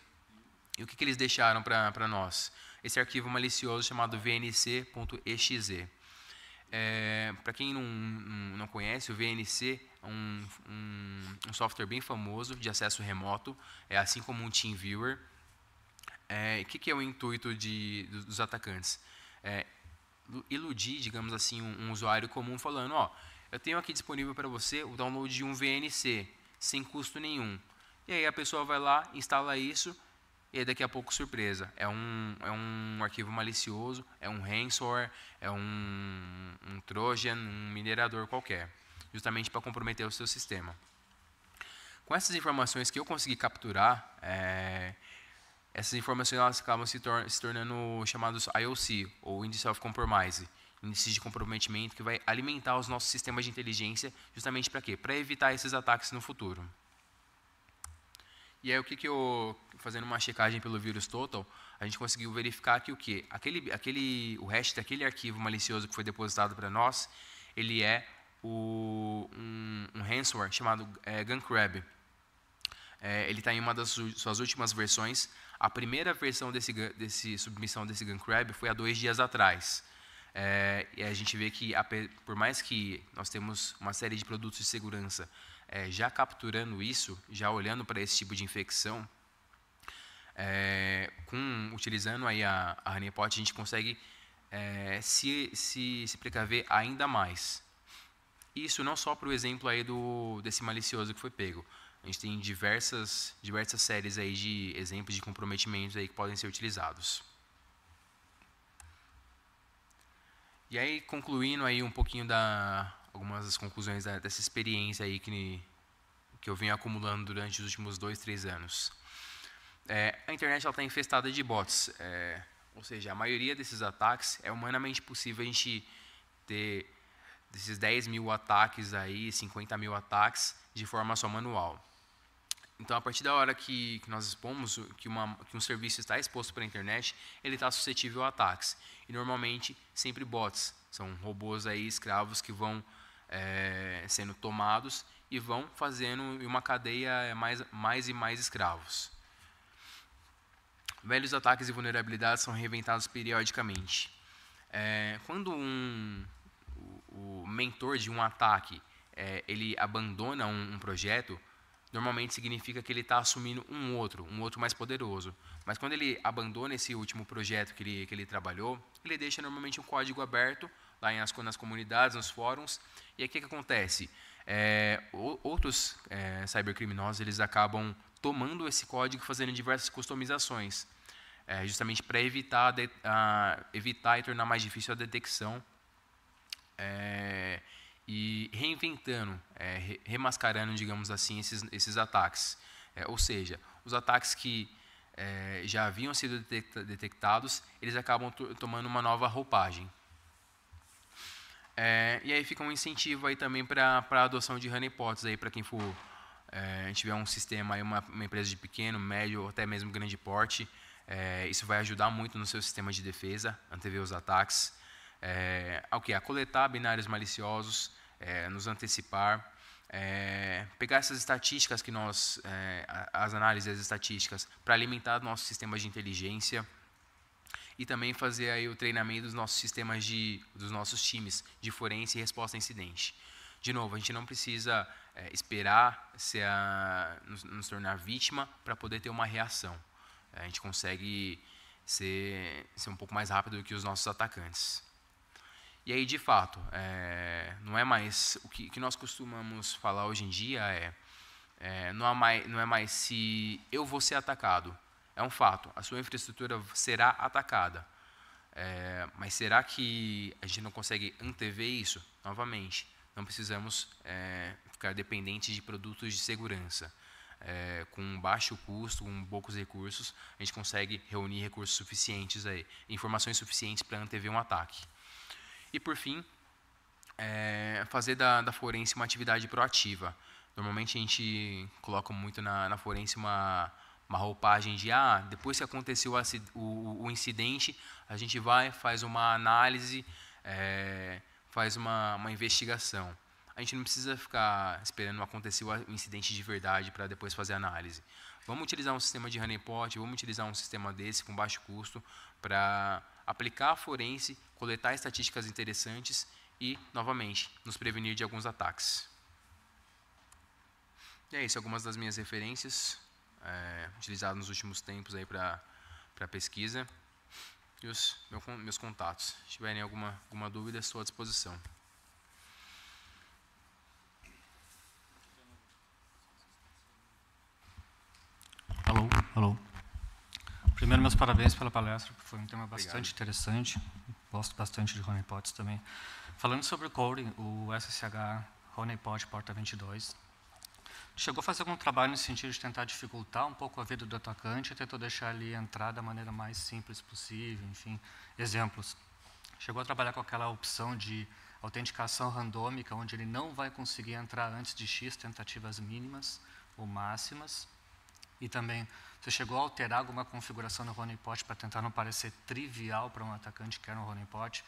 E o que, que eles deixaram para nós? Esse arquivo malicioso chamado vnc.exe. É, para quem não, não conhece, o VNC é um, um, um, software bem famoso de acesso remoto, é assim como um TeamViewer. O é, que, que, é o intuito de, dos atacantes? É, iludir, digamos assim, um, um usuário comum falando, ó, oh, eu tenho aqui disponível para você o download de um VNC, sem custo nenhum. E aí a pessoa vai lá, instala isso, e daqui a pouco, surpresa, é um, é um arquivo malicioso, é um ransomware, é um, um trojan, um minerador qualquer, justamente para comprometer o seu sistema. Com essas informações que eu consegui capturar, é, essas informações elas acabam se, tor se tornando chamados IOC, ou Indice of Compromise, índices de comprometimento que vai alimentar os nossos sistemas de inteligência justamente para quê? Para evitar esses ataques no futuro. E aí o que, que eu fazendo uma checagem pelo vírus total, a gente conseguiu verificar que o que aquele aquele o hash daquele arquivo malicioso que foi depositado para nós, ele é o, um, um ransomware chamado é, É, ele está em uma das suas últimas versões. A primeira versão desse, desse submissão desse Gungrab foi há dois dias atrás. É, e a gente vê que, por mais que nós temos uma série de produtos de segurança é, já capturando isso, já olhando para esse tipo de infecção, é, com, utilizando aí a, a Honeypot, a gente consegue é, se, se, se precaver ainda mais. Isso não só para o exemplo aí do, desse malicioso que foi pego, a gente tem diversas, diversas séries aí de exemplos de comprometimentos aí que podem ser utilizados. E aí, concluindo aí um pouquinho da algumas das conclusões da, dessa experiência aí que que eu venho acumulando durante os últimos dois, três anos. É, a internet está infestada de bots, é, ou seja, a maioria desses ataques é humanamente possível a gente ter desses 10 mil ataques aí, 50 mil ataques de forma só manual. Então, a partir da hora que, que nós expomos que, uma, que um serviço está exposto para a internet, ele está suscetível a ataques e normalmente sempre bots. São robôs aí escravos que vão é, sendo tomados e vão fazendo uma cadeia mais, mais e mais escravos. Velhos ataques e vulnerabilidades são reinventados periodicamente. É, quando um, o, o, mentor de um ataque é, ele abandona um, um projeto, normalmente significa que ele está assumindo um outro, um outro mais poderoso. Mas quando ele abandona esse último projeto que ele, que ele trabalhou, ele deixa normalmente um código aberto lá em, nas comunidades, nos fóruns. E aí o que, que acontece? É, outros é, cybercriminosos eles acabam tomando esse código e fazendo diversas customizações, é, justamente para evitar, ah, evitar e tornar mais difícil a detecção. É, e reinventando, é, remascarando, digamos assim, esses, esses ataques. É, ou seja, os ataques que é, já haviam sido detectados, eles acabam tomando uma nova roupagem. É, e aí fica um incentivo aí também para a adoção de honeypots aí para quem for é, tiver um sistema aí uma, uma, empresa de pequeno, médio ou até mesmo grande porte, é, isso vai ajudar muito no seu sistema de defesa, antever os ataques é, ao que? A coletar binários maliciosos, é, nos antecipar, é, pegar essas estatísticas que nós, é, as análises estatísticas, para alimentar nosso sistema de inteligência e também fazer aí o treinamento dos nossos sistemas de, dos nossos times de forense e resposta a incidente. De novo, a gente não precisa é, esperar se a, nos, nos tornar vítima para poder ter uma reação. A gente consegue ser, ser um pouco mais rápido do que os nossos atacantes. E aí, de fato, é, não é mais. O que, que, nós costumamos falar hoje em dia é, é não, é mais, não é mais se eu vou ser atacado. É um fato. A sua infraestrutura será atacada. É, mas será que a gente não consegue antever isso? Novamente, não precisamos é, ficar dependentes de produtos de segurança. É, com baixo custo, com poucos recursos, a gente consegue reunir recursos suficientes aí, informações suficientes para antever um ataque. E, por fim, é fazer da, da forense uma atividade proativa. Normalmente a gente coloca muito na, na forense uma, uma roupagem de ah, depois que aconteceu o, o, o incidente, a gente vai, faz uma análise, é, faz uma, uma investigação. A gente não precisa ficar esperando acontecer o incidente de verdade para depois fazer análise. Vamos utilizar um sistema de honeypot, vamos utilizar um sistema desse com baixo custo para aplicar a forense, coletar estatísticas interessantes e, novamente, nos prevenir de alguns ataques. E é isso, algumas das minhas referências é, utilizadas nos últimos tempos para pesquisa e os meu, meus contatos. Se tiverem alguma, alguma dúvida, estou à disposição. Alô? Alô? Primeiro, meus parabéns pela palestra, que foi um tema bastante Obrigado. interessante. Gosto bastante de honeypots também. Falando sobre o Core, o SSH honeypot porta 22 chegou a fazer algum trabalho no sentido de tentar dificultar um pouco a vida do atacante, tentou deixar ele entrar da maneira mais simples possível, enfim, exemplos. Chegou a trabalhar com aquela opção de autenticação randômica, onde ele não vai conseguir entrar antes de X tentativas mínimas ou máximas, e também você chegou a alterar alguma configuração no running pot para tentar não parecer trivial para um atacante que era um running pot?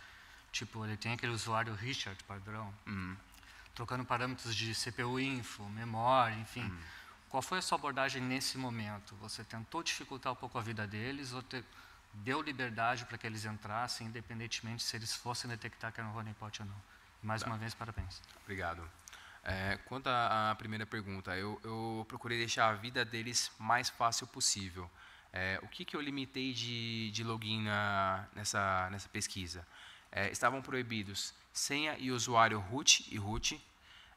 Tipo, ele tem aquele usuário Richard padrão, uhum. trocando parâmetros de CPU info, memória, enfim. Uhum. Qual foi a sua abordagem nesse momento? Você tentou dificultar um pouco a vida deles ou te, deu liberdade para que eles entrassem, independentemente se eles fossem detectar que era um running pot ou não? Mais tá. uma vez, parabéns. Obrigado. É, quanto à, primeira pergunta, eu, eu, procurei deixar a vida deles mais fácil possível. É, o que, que eu limitei de, de login na, nessa, nessa pesquisa? É, estavam proibidos senha e usuário root e root,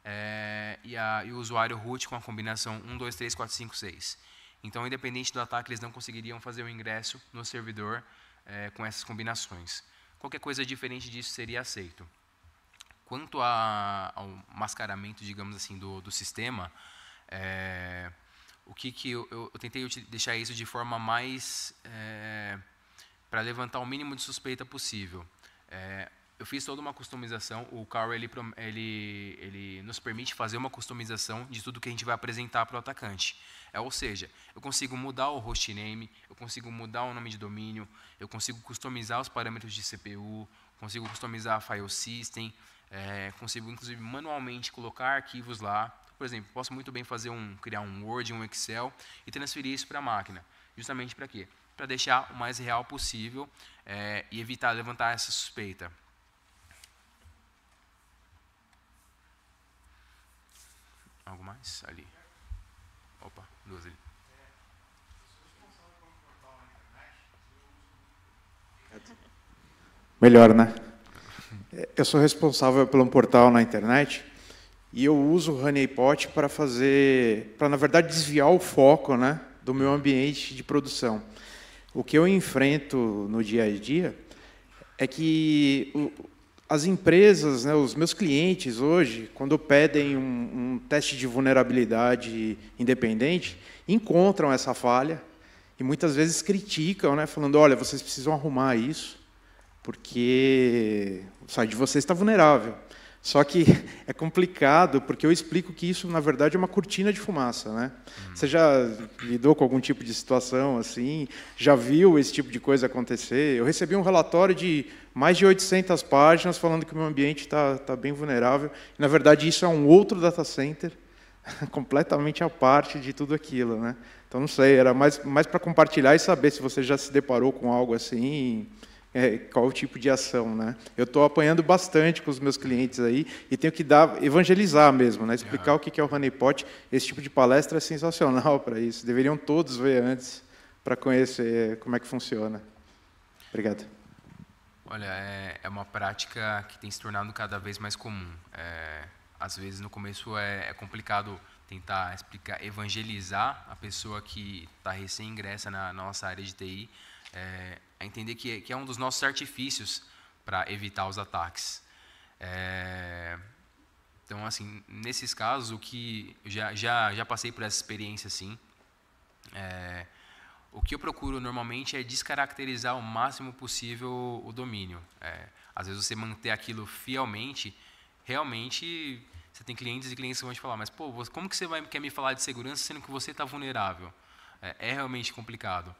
é, e, a, e, o usuário root com a combinação 1, 2, 3, 4, 5, 6. Então, independente do ataque, eles não conseguiriam fazer o ingresso no servidor é, com essas combinações. Qualquer coisa diferente disso seria aceito. Quanto a, ao mascaramento, digamos assim, do, do sistema, é, o que, que eu, eu, tentei deixar isso de forma mais é, para levantar o mínimo de suspeita possível. É, eu fiz toda uma customização. O Carl ele, ele, ele nos permite fazer uma customização de tudo que a gente vai apresentar para o atacante. É, ou seja, eu consigo mudar o hostname, eu consigo mudar o nome de domínio, eu consigo customizar os parâmetros de CPU, consigo customizar a file system, é, consigo, inclusive, manualmente colocar arquivos lá. Por exemplo, posso muito bem fazer um, criar um Word, um Excel e transferir isso para a máquina. Justamente para quê? Para deixar o mais real possível é, e evitar levantar essa suspeita. Algo mais? Ali. Opa, duas ali. Melhor, né? Eu sou responsável por um portal na internet e eu uso o Honeypot para fazer, para na verdade desviar o foco, né, do meu ambiente de produção. O que eu enfrento no dia a dia é que o, as empresas, né, os meus clientes hoje, quando pedem um, um, teste de vulnerabilidade independente, encontram essa falha e muitas vezes criticam, né, falando: olha, vocês precisam arrumar isso porque o site de vocês está vulnerável. Só que *laughs* é complicado, porque eu explico que isso, na verdade, é uma cortina de fumaça. Né? Hum. Você já lidou com algum tipo de situação assim? Já viu esse tipo de coisa acontecer? Eu recebi um relatório de mais de 800 páginas falando que o meu ambiente está tá bem vulnerável. E, na verdade, isso é um outro data center, *laughs* completamente à parte de tudo aquilo. Né? Então, não sei, era mais, mais para compartilhar e saber se você já se deparou com algo assim. E é, qual o tipo de ação, né? Eu estou apanhando bastante com os meus clientes aí e tenho que dar evangelizar mesmo, né? Explicar uhum. o que é o honeypot. Esse tipo de palestra é sensacional para isso. Deveriam todos ver antes para conhecer como é que funciona. Obrigado. Olha, é, é, uma prática que tem se tornado cada vez mais comum. É, às vezes no começo é, é complicado tentar explicar, evangelizar a pessoa que está recém ingressa na, na nossa área de TI é, a entender que é, que é um dos nossos artifícios para evitar os ataques. É, então, assim, nesses casos, o que já, já, já passei por essa experiência, assim, é, o que eu procuro normalmente é descaracterizar o máximo possível o domínio. É, às vezes, você manter aquilo fielmente, realmente, você tem clientes e clientes que vão te falar, mas, pô, como que você vai, quer me falar de segurança sendo que você está vulnerável? É, é realmente complicado.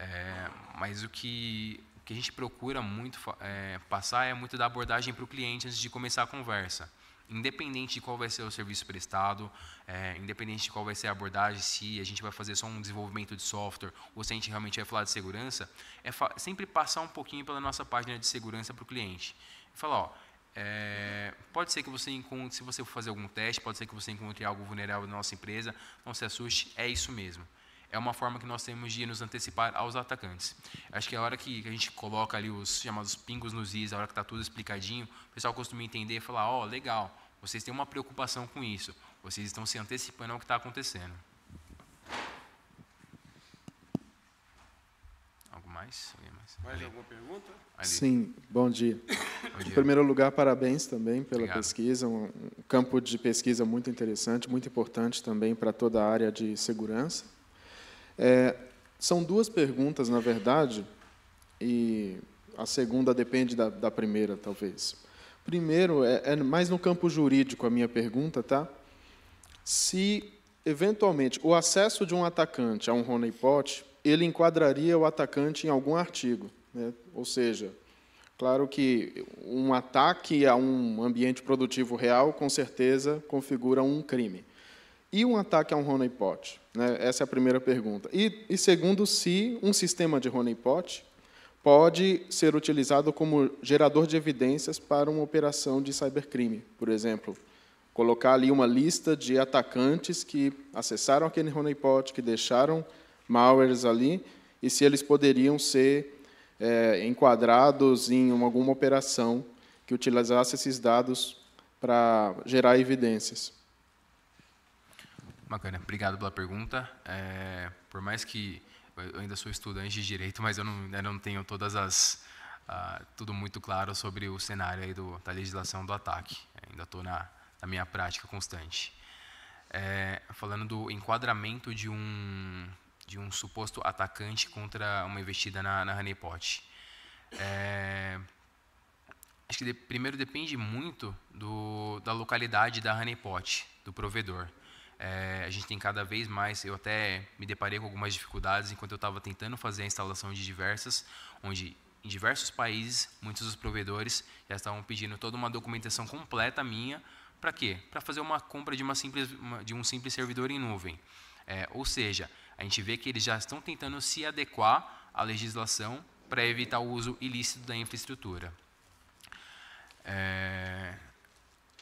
É, mas o que, o que a gente procura muito é, passar é muito da abordagem para o cliente antes de começar a conversa. Independente de qual vai ser o serviço prestado, é, independente de qual vai ser a abordagem, se a gente vai fazer só um desenvolvimento de software ou se a gente realmente vai falar de segurança, é sempre passar um pouquinho pela nossa página de segurança para o cliente. falar, ó, é, pode ser que você encontre, se você for fazer algum teste, pode ser que você encontre algo vulnerável na nossa empresa, não se assuste, é isso mesmo é uma forma que nós temos de nos antecipar aos atacantes. Acho que a hora que a gente coloca ali os chamados pingos nos is, a hora que está tudo explicadinho, o pessoal costuma entender e falar: ó, oh, legal, vocês têm uma preocupação com isso, vocês estão se antecipando ao que está acontecendo. Algo mais? mais? alguma pergunta? Ali. Sim, bom dia. bom dia. Em primeiro lugar, parabéns também pela Obrigado. pesquisa, um campo de pesquisa muito interessante, muito importante também para toda a área de segurança. É, são duas perguntas, na verdade, e a segunda depende da, da primeira, talvez. Primeiro, é, é, mais no campo jurídico a minha pergunta, tá? Se, eventualmente, o acesso de um atacante a um honeypot, ele enquadraria o atacante em algum artigo. Né? Ou seja, claro que um ataque a um ambiente produtivo real, com certeza, configura um crime. E um ataque a um honeypot? Né? Essa é a primeira pergunta. E, e segundo, se um sistema de honeypot pode ser utilizado como gerador de evidências para uma operação de cybercrime, por exemplo. Colocar ali uma lista de atacantes que acessaram aquele honeypot, que deixaram malwares ali, e se eles poderiam ser é, enquadrados em alguma operação que utilizasse esses dados para gerar evidências. Bacana, obrigado pela pergunta. É, por mais que eu ainda sou estudante de direito, mas eu não, não tenho todas as uh, tudo muito claro sobre o cenário do, da legislação do ataque. Ainda estou na, na, minha prática constante. É, falando do enquadramento de um de um suposto atacante contra uma investida na, na honeypot. É, acho que de, primeiro depende muito do, da localidade da honeypot, do provedor. É, a gente tem cada vez mais, eu até me deparei com algumas dificuldades enquanto eu estava tentando fazer a instalação de diversas, onde em diversos países, muitos dos provedores já estavam pedindo toda uma documentação completa minha, para quê? Para fazer uma compra de, uma simples, de um simples servidor em nuvem. É, ou seja, a gente vê que eles já estão tentando se adequar à legislação para evitar o uso ilícito da infraestrutura. É,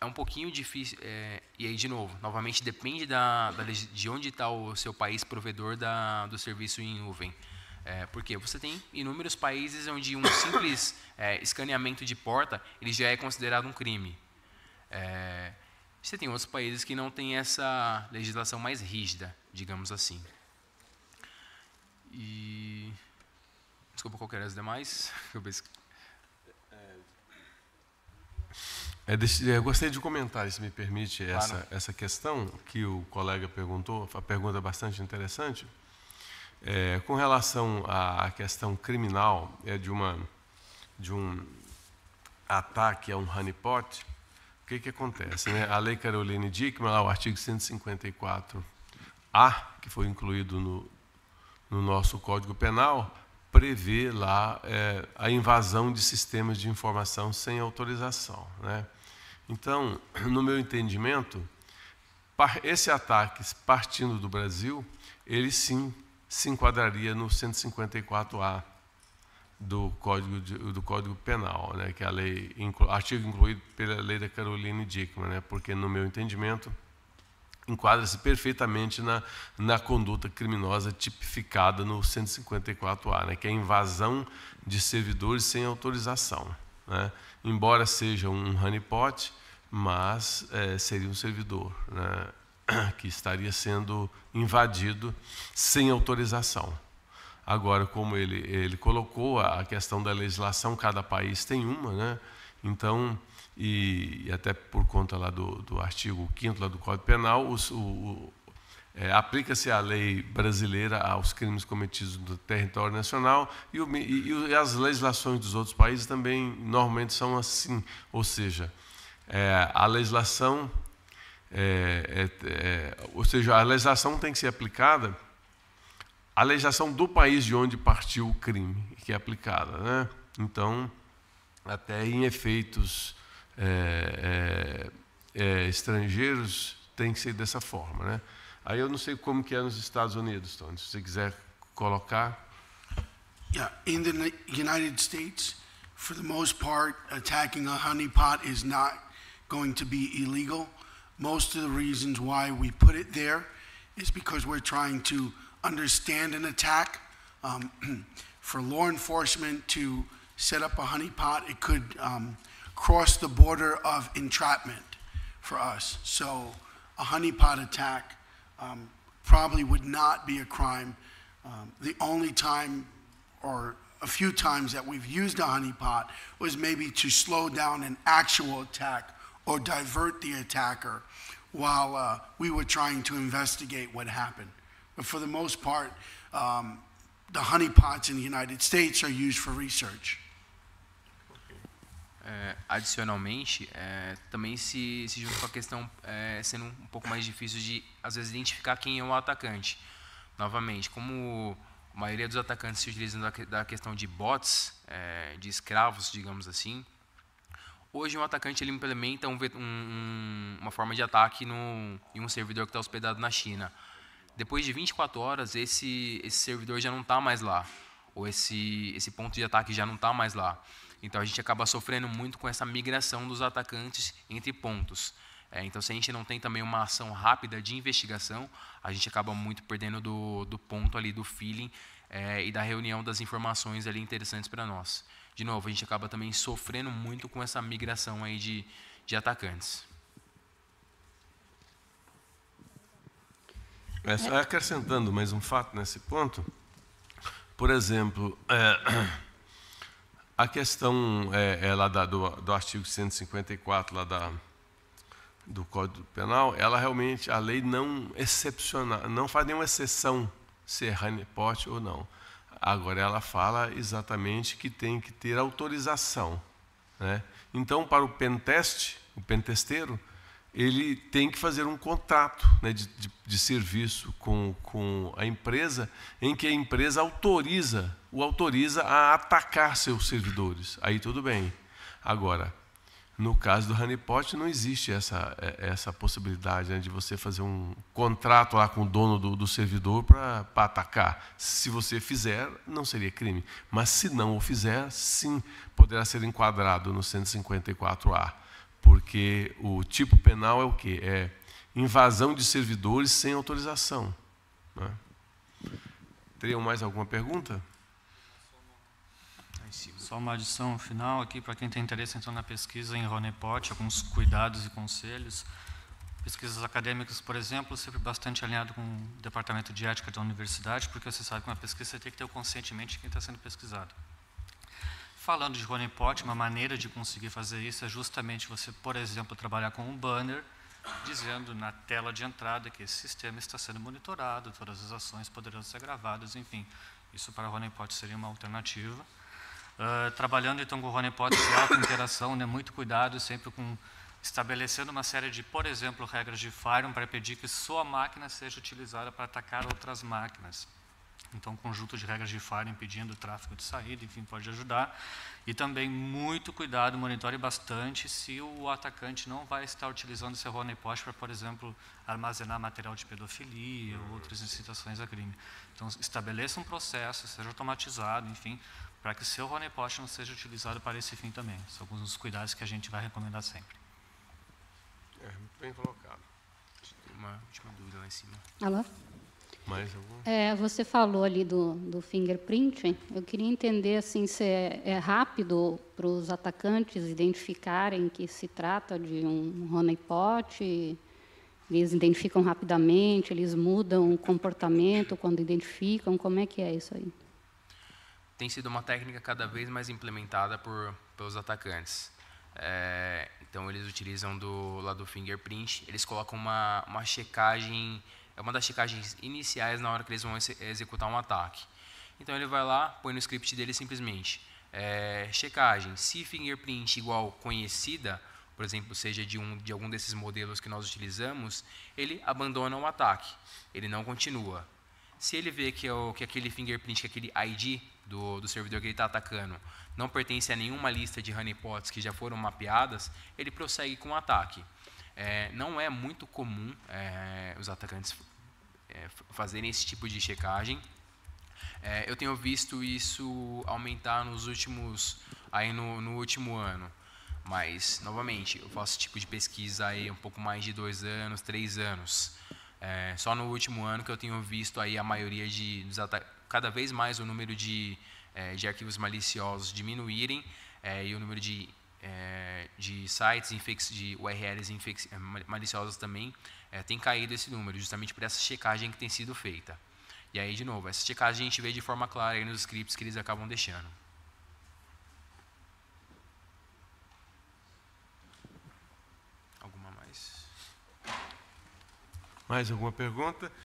é um pouquinho difícil. É, e aí, de novo, novamente depende da, da de onde está o seu país provedor da, do serviço em nuvem. É, porque você tem inúmeros países onde um simples é, escaneamento de porta ele já é considerado um crime. É, você tem outros países que não têm essa legislação mais rígida, digamos assim. E desculpa qualquer as demais. *laughs* É, é, eu gostaria de comentar, se me permite, claro. essa, essa questão que o colega perguntou, uma pergunta é bastante interessante. É, com relação à questão criminal, é de, uma, de um ataque a um honeypot, o que, que acontece? Né? A Lei Caroline Dickman, lá, o artigo 154A, que foi incluído no, no nosso Código Penal, prevê lá é, a invasão de sistemas de informação sem autorização. Né? Então, *clears throat* no meu entendimento, esse ataque partindo do Brasil, ele sim se enquadraria no 154A do Código, de, do Código Penal, né, que é a lei, artigo incluído pela lei da Caroline Dickman, né, porque, no meu entendimento, enquadra-se perfeitamente na, na conduta criminosa tipificada no 154A, né, que é a invasão de servidores sem autorização. Né embora seja um honeypot, mas é, seria um servidor né, *clears throat* que estaria sendo invadido sem autorização. Agora, como ele, ele colocou a questão da legislação, cada país tem uma, né? então, e, e até por conta lá do, do artigo 5 lá do Código Penal, os, o, é, Aplica-se a lei brasileira aos crimes cometidos no território nacional e, o, e, e, as legislações dos outros países também normalmente são assim, ou seja, é, a legislação, é, é, é, ou seja, a legislação tem que ser aplicada a legislação do país de onde partiu o crime que é aplicada, né? Então, até em efeitos é, estrangeiros tem que ser dessa forma, né? Aí eu não sei como que é nos Estados Unidos, Tony, se você quiser colocar. Yeah, in the United States, for the most part, attacking a honeypot is not going to be illegal. Most of the reasons why we put it there is because we're trying to understand an attack. Um, *clears throat* for law enforcement to set up a honeypot, it could um, cross the border of entrapment for us. So a honeypot attack um, probably would not be a crime. Um, the only time or a few times that we've used a honeypot was maybe to slow down an actual attack or divert the attacker while uh, we were trying to investigate what happened. But for the most part, um, the honeypots in the United States are used for research. é, adicionalmente, é, também se, se junta com a questão é, sendo um pouco mais difícil de, às vezes, identificar quem é o atacante. Novamente, como a maioria dos atacantes se utilizam da, da questão de bots, é, de escravos, digamos assim, hoje um atacante ele implementa um, um, uma forma de ataque no, em um servidor que está hospedado na China. Depois de 24 horas, esse, esse servidor já não está mais lá, ou esse, esse ponto de ataque já não está mais lá. Então a gente acaba sofrendo muito com essa migração dos atacantes entre pontos. É, então, se a gente não tem também uma ação rápida de investigação, a gente acaba muito perdendo do, do ponto ali do feeling é, e da reunião das informações ali interessantes para nós. De novo, a gente acaba também sofrendo muito com essa migração aí de, de atacantes. É, acrescentando mais um fato nesse ponto, por exemplo, é, a questão é, é lá da, do, do artigo 154 lá da, do Código Penal, ela realmente, a lei não excepciona, não faz nenhuma exceção se é Hanepote ou não. Agora, ela fala exatamente que tem que ter autorização. Né? Então, para o penteste, o pentesteiro, ele tem que fazer um contrato né, de, de, de, serviço com, com a empresa, em que a empresa autoriza, o autoriza a atacar seus servidores. Aí tudo bem. Agora, no caso do honeypot, não existe essa, é, essa possibilidade né, de você fazer um contrato lá com o dono do, do servidor para atacar. Se você fizer, não seria crime. Mas se não o fizer, sim, poderá ser enquadrado no 154A porque o tipo penal é o quê? É invasão de servidores sem autorização. Né? Teriam mais alguma pergunta? Só uma adição final aqui para quem tem interesse então na pesquisa em Ronepot, alguns cuidados e conselhos. Pesquisas acadêmicas, por exemplo, sempre bastante alinhado com o departamento de ética da universidade, porque você sabe que uma pesquisa você tem que ter o consentimento de quem está sendo pesquisado. Falando de Rony Pot, uma maneira de conseguir fazer isso é justamente você, por exemplo, trabalhar com um banner dizendo na tela de entrada que esse sistema está sendo monitorado, todas as ações poderão ser gravadas, enfim. Isso para Rony Pot seria uma alternativa. Uh, trabalhando então com o Rony Pot, de é alta interação, né, muito cuidado, sempre com estabelecendo uma série de, por exemplo, regras de firewall para impedir que sua máquina seja utilizada para atacar outras máquinas. Então, um conjunto de regras de faro impedindo o tráfego de saída, enfim, pode ajudar. E também, muito cuidado, monitore bastante se o atacante não vai estar utilizando seu honeypot para, por exemplo, armazenar material de pedofilia ou outras incitações a crime. Então, estabeleça um processo, seja automatizado, enfim, para que seu honeypot não seja utilizado para esse fim também. São alguns dos cuidados que a gente vai recomendar sempre. É, muito bem colocado. Tem uma última dúvida lá em cima. Alô? Mais É, você falou ali do, do fingerprinting. Eu queria entender assim se é, é rápido para os atacantes identificarem que se trata de um honeypot. Eles identificam rapidamente, eles mudam o comportamento quando identificam. Como é que é isso aí? Tem sido uma técnica cada vez mais implementada por, pelos atacantes. É, então eles utilizam do lá do fingerprint, eles colocam uma, uma checagem é uma das checagens iniciais na hora que eles vão ex executar um ataque. Então ele vai lá, põe no script dele simplesmente é, checagem, se fingerprint igual conhecida, por exemplo, seja de, um, de algum desses modelos que nós utilizamos, ele abandona o ataque, ele não continua. Se ele vê que, é o, que aquele fingerprint, que aquele ID do, do servidor que ele está atacando não pertence a nenhuma lista de honeypots que já foram mapeadas, ele prossegue com o ataque. É, não é muito comum é, os atacantes é, fazerem esse tipo de checagem. É, eu tenho visto isso aumentar nos últimos, aí no, no último ano. Mas, novamente, eu faço esse tipo de pesquisa aí um pouco mais de dois anos, três anos. É, só no último ano que eu tenho visto aí a maioria de cada vez mais o número de, é, de arquivos maliciosos diminuírem é, e o número de, é, de sites infex, de URLs infec é, maliciosos também é, tem caído esse número, justamente por essa checagem que tem sido feita. E aí, de novo, essa checagem a gente vê de forma clara aí nos scripts que eles acabam deixando. Alguma mais? Mais alguma pergunta?